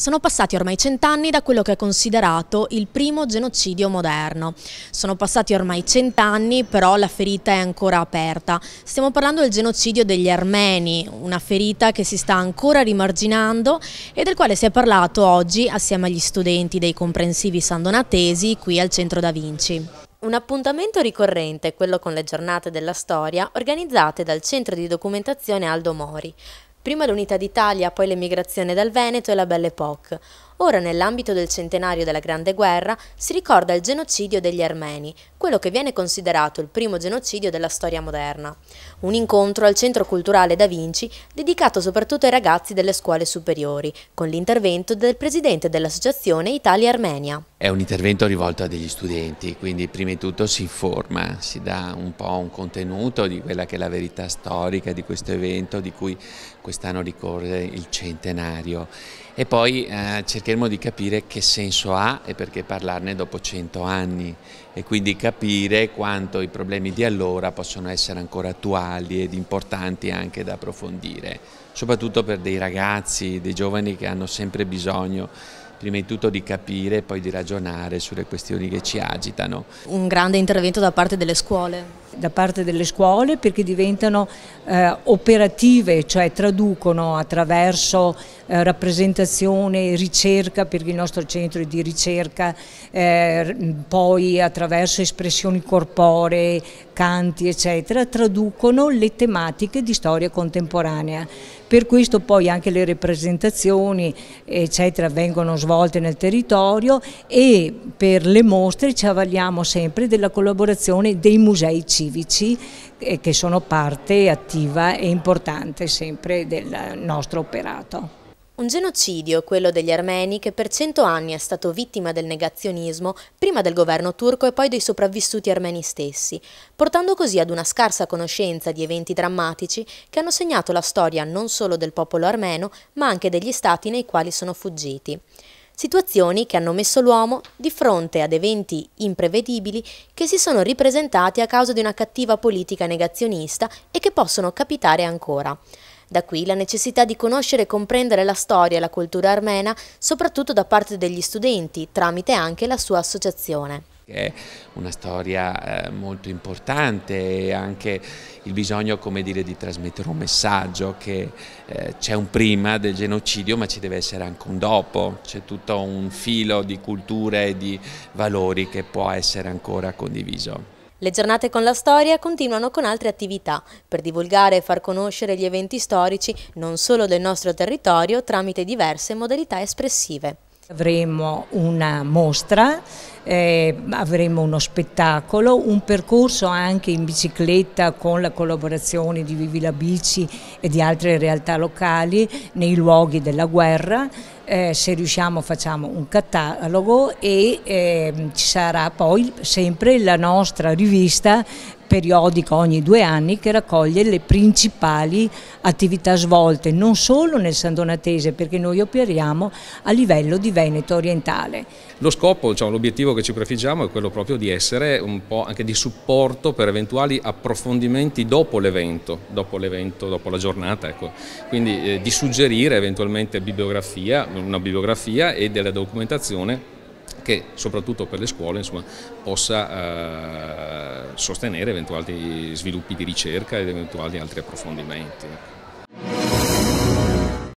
Sono passati ormai cent'anni da quello che è considerato il primo genocidio moderno. Sono passati ormai cent'anni, però la ferita è ancora aperta. Stiamo parlando del genocidio degli armeni, una ferita che si sta ancora rimarginando e del quale si è parlato oggi assieme agli studenti dei comprensivi sandonatesi qui al Centro Da Vinci. Un appuntamento ricorrente quello con le giornate della storia organizzate dal Centro di Documentazione Aldo Mori. Prima l'Unità d'Italia, poi l'emigrazione dal Veneto e la Belle Époque. Ora, nell'ambito del centenario della Grande Guerra, si ricorda il genocidio degli armeni, quello che viene considerato il primo genocidio della storia moderna. Un incontro al Centro Culturale Da Vinci dedicato soprattutto ai ragazzi delle scuole superiori, con l'intervento del presidente dell'associazione Italia-Armenia. È un intervento rivolto a degli studenti, quindi prima di tutto si informa, si dà un po' un contenuto di quella che è la verità storica di questo evento di cui quest'anno ricorre il centenario e poi eh, cerchiamo cercheremo di capire che senso ha e perché parlarne dopo 100 anni e quindi capire quanto i problemi di allora possono essere ancora attuali ed importanti anche da approfondire, soprattutto per dei ragazzi, dei giovani che hanno sempre bisogno prima di tutto di capire e poi di ragionare sulle questioni che ci agitano. Un grande intervento da parte delle scuole da parte delle scuole perché diventano eh, operative, cioè traducono attraverso eh, rappresentazione, ricerca, perché il nostro centro è di ricerca, eh, poi attraverso espressioni corporee, canti, eccetera, traducono le tematiche di storia contemporanea. Per questo poi anche le rappresentazioni eccetera, vengono svolte nel territorio e per le mostre ci avvaliamo sempre della collaborazione dei musei civici eh, che sono parte attiva e importante sempre del nostro operato. Un genocidio, quello degli armeni, che per cento anni è stato vittima del negazionismo, prima del governo turco e poi dei sopravvissuti armeni stessi, portando così ad una scarsa conoscenza di eventi drammatici che hanno segnato la storia non solo del popolo armeno, ma anche degli stati nei quali sono fuggiti. Situazioni che hanno messo l'uomo di fronte ad eventi imprevedibili che si sono ripresentati a causa di una cattiva politica negazionista e che possono capitare ancora. Da qui la necessità di conoscere e comprendere la storia e la cultura armena, soprattutto da parte degli studenti, tramite anche la sua associazione è una storia eh, molto importante e anche il bisogno come dire, di trasmettere un messaggio che eh, c'è un prima del genocidio ma ci deve essere anche un dopo, c'è tutto un filo di culture e di valori che può essere ancora condiviso. Le giornate con la storia continuano con altre attività per divulgare e far conoscere gli eventi storici non solo del nostro territorio tramite diverse modalità espressive. Avremo una mostra, eh, avremo uno spettacolo, un percorso anche in bicicletta con la collaborazione di Vivi la Bici e di altre realtà locali nei luoghi della guerra eh, se riusciamo facciamo un catalogo e eh, ci sarà poi sempre la nostra rivista periodica ogni due anni che raccoglie le principali attività svolte non solo nel San Donatese perché noi operiamo a livello di Veneto orientale. Lo scopo, cioè, l'obiettivo che ci prefiggiamo è quello proprio di essere un po' anche di supporto per eventuali approfondimenti dopo l'evento, dopo, dopo la giornata, ecco. quindi eh, di suggerire eventualmente bibliografia, una bibliografia e della documentazione che soprattutto per le scuole insomma, possa eh, sostenere eventuali sviluppi di ricerca ed eventuali altri approfondimenti. Ecco.